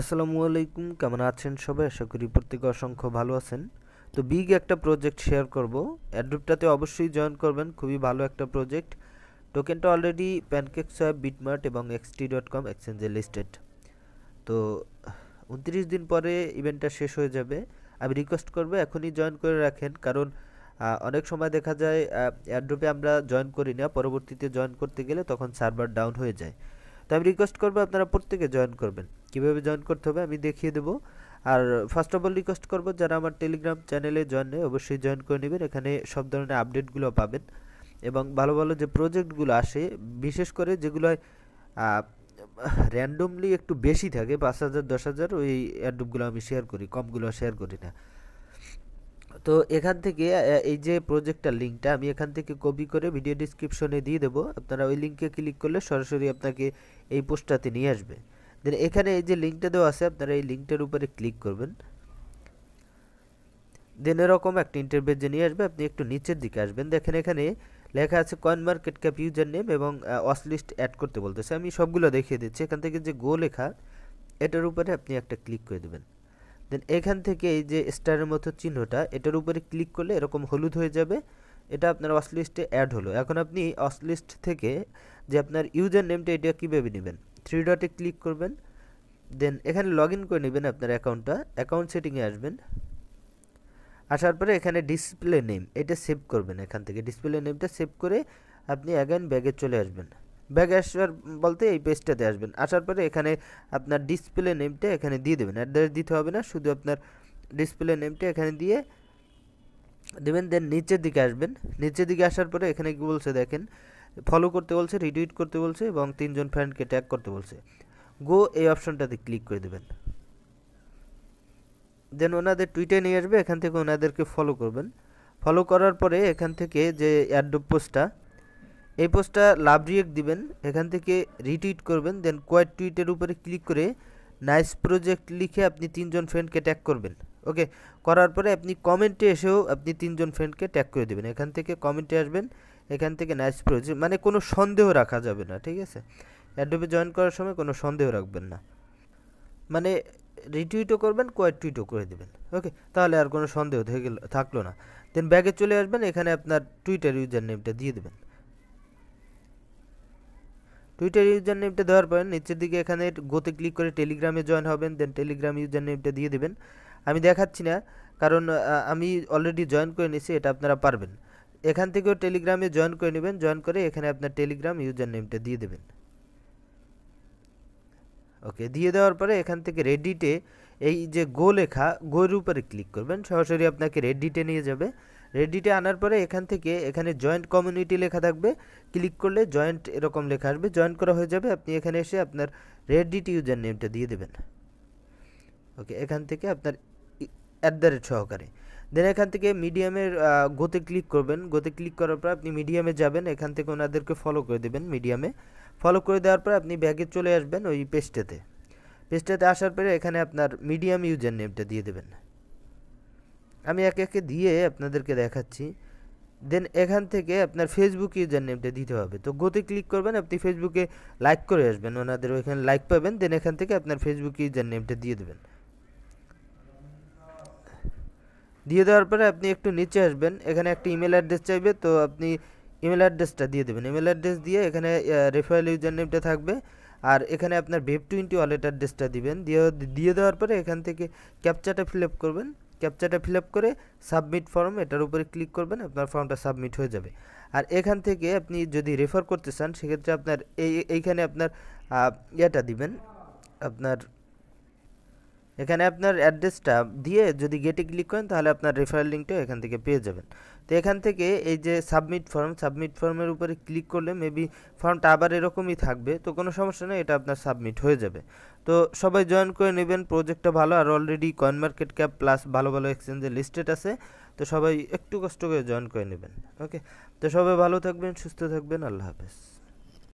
আসসালামু আলাইকুম কেমন আছেন সবাই আশা করি প্রত্যেকে অসংখ্য ভালো আছেন তো বিগ একটা প্রজেক্ট শেয়ার করব অ্যাড্রুপটাতে অবশ্যই জয়েন করবেন খুবই ভালো একটা প্রজেক্ট টোকেনটা অলরেডি প্যানকেক সোয়াব বিটমার্ট এবং এক্সটি ডট কম এক্সচেঞ্জে লিস্টেড তো উনত্রিশ দিন পরে ইভেন্টটা শেষ হয়ে যাবে আমি রিকোয়েস্ট করবো এখনই জয়েন করে রাখেন কারণ অনেক সময় দেখা যায় অ্যাড্রপে আমরা জয়েন করি না পরবর্তীতে জয়েন করতে গেলে তখন সার্ভার ডাউন হয়ে যায় তো আমি রিকোয়েস্ট করবো আপনারা প্রত্যেকে জয়েন করবেন কীভাবে জয়েন করতে হবে আমি দেখিয়ে দেবো আর ফার্স্ট অফ অল রিকোয়েস্ট করবো যারা আমার টেলিগ্রাম চ্যানেলে জয়েন নেই অবশ্যই জয়েন করে নেবেন এখানে সব ধরনের আপডেটগুলো পাবেন এবং ভালো ভালো যে প্রজেক্টগুলো আসে বিশেষ করে যেগুলো র্যান্ডমলি একটু বেশি থাকে পাঁচ হাজার দশ হাজার ওই অ্যাডুপগুলো আমি শেয়ার করি কমগুলো শেয়ার করি না তো এখান থেকে এই যে প্রজেক্টটার লিঙ্কটা আমি এখান থেকে কপি করে ভিডিও ডিসক্রিপশনে দিয়ে দেবো আপনারা ওই লিঙ্কে ক্লিক করলে সরাসরি আপনাকে এই পোস্টটাতে নিয়ে আসবে দেন এখানে এই যে লিঙ্কটা দেওয়া আছে আপনারা এই লিঙ্কটার উপরে ক্লিক করবেন দেন এরকম একটা ইন্টারভিউ যে নিয়ে আসবে আপনি একটু নিচের দিকে আসবেন দেখেন এখানে লেখা আছে coin market cap user name এবং অসলিস্ট অ্যাড করতে বলতেছে আমি সবগুলো দেখিয়ে দিচ্ছি এখান থেকে যে গো লেখা এটার উপরে আপনি একটা ক্লিক করে দেবেন দেন এখান থেকে এই যে স্টারের মতো চিহ্নটা এটার উপরে ক্লিক করলে এরকম হলুদ হয়ে যাবে এটা আপনার অসলিস্টে অ্যাড হলো এখন আপনি অসলিস্ট থেকে যে আপনার ইউজার নেমটা এটা কীভাবে নেবেন থ্রি ডটে ক্লিক করবেন দেন এখানে লগ করে নেবেন আপনার অ্যাকাউন্টটা অ্যাকাউন্ট সেটিংয়ে আসবেন আসার পরে এখানে ডিসপ্লে নেম এটা সেভ করবেন এখান থেকে ডিসপ্লে নেমটা সেভ করে আপনি অ্যাগেন ব্যাগে চলে আসবেন ব্যাগে আসবার বলতে এই পেজটাতে আসবেন আসার পরে এখানে আপনার ডিসপ্লে নেমটা এখানে দিয়ে দেবেন অ্যাড্রেস দিতে হবে না শুধু আপনার ডিসপ্লে নেমটা এখানে দিয়ে দেবেন দেন নিচের দিকে আসবেন নিচের দিকে আসার পরে এখানে কি বলছে দেখেন ফলো করতে বলছে রিটুইট করতে বলছে এবং তিনজন ফ্রেন্ডকে ট্যাগ করতে বলছে গো এই অপশনটাতে ক্লিক করে দেবেন দেন ওনাদের টুইটে নিয়ে আসবে এখান থেকে ওনাদেরকে ফলো করবেন ফলো করার পরে এখান থেকে যে অ্যাড পোস্টটা এই পোস্টটা লাভ রিয়েক্ট দিবেন এখান থেকে রিটুইট করবেন দেন কোয়াইট টুইটের উপরে ক্লিক করে নাইস প্রজেক্ট লিখে আপনি তিনজন ফ্রেন্ডকে ট্যাগ করবেন ওকে করার পরে আপনি কমেন্টে এসেও আপনি তিনজন ফ্রেন্ডকে ট্যাগ করে দেবেন এখান থেকে কমেন্টে আসবেন এখান থেকে নাইস প্রজেক্ট মানে কোনো সন্দেহ রাখা যাবে না ঠিক আছে অ্যাডোপে জয়েন করার সময় কোনো সন্দেহ রাখবেন না মানে রিটুইটও করবেন কোয়েট টুইটও করে দেবেন ওকে তাহলে আর কোনো সন্দেহ থেকে থাকলো না দেন ব্যাগে চলে আসবেন এখানে আপনার টুইটার ইউজার নেমটা দিয়ে দেবেন টুইটার ইউজার নেমটা দেওয়ার পর নিচের দিকে এখানে গোতে ক্লিক করে টেলিগ্রামে জয়েন হবেন দেন টেলিগ্রাম ইউজার নেমটা দিয়ে দেবেন আমি দেখাচ্ছি না কারণ আমি অলরেডি জয়েন করে নিয়েছি এটা আপনারা পারবেন এখান থেকেও টেলিগ্রামে জয়েন করে নেবেন জয়েন করে এখানে আপনার টেলিগ্রাম ইউজার নেমটা দিয়ে দেবেন ওকে দিয়ে দেওয়ার পরে এখান থেকে রেডিটে এই যে গো লেখা গোর উপরে ক্লিক করবেন সরাসরি আপনাকে রেডিটে নিয়ে যাবে রেডিটে আনার পরে এখান থেকে এখানে জয়েন্ট কমিউনিটি লেখা থাকবে ক্লিক করলে জয়েন্ট এরকম লেখা আসবে জয়েন্ট করা হয়ে যাবে আপনি এখানে এসে আপনার রেডিট ইউজার নেমটা দিয়ে দেবেন ওকে এখান থেকে আপনার অ্যাট দ্য রেট সহকারে দেন এখান থেকে মিডিয়ামের গোতে ক্লিক করবেন গোতে ক্লিক করার পর আপনি মিডিয়ামে যাবেন এখান থেকে ওনাদেরকে ফলো করে দেবেন মিডিয়ামে ফলো করে দেওয়ার পর আপনি ব্যাগে চলে আসবেন ওই পেস্টেতে পেস্টেতে আসার পরে এখানে আপনার মিডিয়াম ইউজার নেমটা দিয়ে দেবেন আমি একে একে দিয়ে আপনাদেরকে দেখাচ্ছি দেন এখান থেকে আপনার ফেসবুক ইউজার নেমটা দিতে হবে তো গোতে ক্লিক করবেন আপনি ফেসবুকে লাইক করে আসবেন ওনাদের ওইখানে লাইক পাবেন দেন এখান থেকে আপনার ফেসবুক ইউজার নেমটা দিয়ে দেবেন দিয়ে দেওয়ার পরে আপনি একটু নিচে আসবেন এখানে একটা ইমেল অ্যাড্রেস চাইবে তো আপনি ইমেল অ্যাড্রেসটা দিয়ে দেবেন ইমেল অ্যাড্রেস দিয়ে এখানে রেফারেল ইউজার নেমটা থাকবে আর এখানে আপনার ভেব টোয়েন্টি ওয়ালেট অ্যাড্রেসটা দিবেন দিয়ে দিয়ে দেওয়ার পরে এখান থেকে ক্যাপচাটা ফিল আপ করবেন ক্যাপচারটা ফিল আপ করে সাবমিট ফর্ম এটার উপরে ক্লিক করবেন আপনার ফর্মটা সাবমিট হয়ে যাবে আর এখান থেকে আপনি যদি রেফার করতে চান সেক্ষেত্রে আপনার এই এইখানে আপনার ইয়েটা দিবেন আপনার এখানে আপনার অ্যাড্রেসটা দিয়ে যদি গেটে ক্লিক করেন তাহলে আপনার রেফারেল লিঙ্কটা এখান থেকে পেয়ে যাবেন তো এখান থেকে এই যে সাবমিট ফর্ম সাবমিট ফর্মের উপরে ক্লিক করলে মেবি ফর্মটা আবার এরকমই থাকবে তো কোনো সমস্যা নেই এটা আপনার সাবমিট হয়ে যাবে তো সবাই জয়েন করে নেবেন প্রজেক্টটা ভালো আর already coin market cap plus ভালো ভালো এক্সচেঞ্জে লিস্টেড আছে তো সবাই একটু কষ্ট করে জয়েন করে নেবেন ওকে তো সবাই ভালো থাকবেন সুস্থ থাকবেন আল্লাহ হাফেজ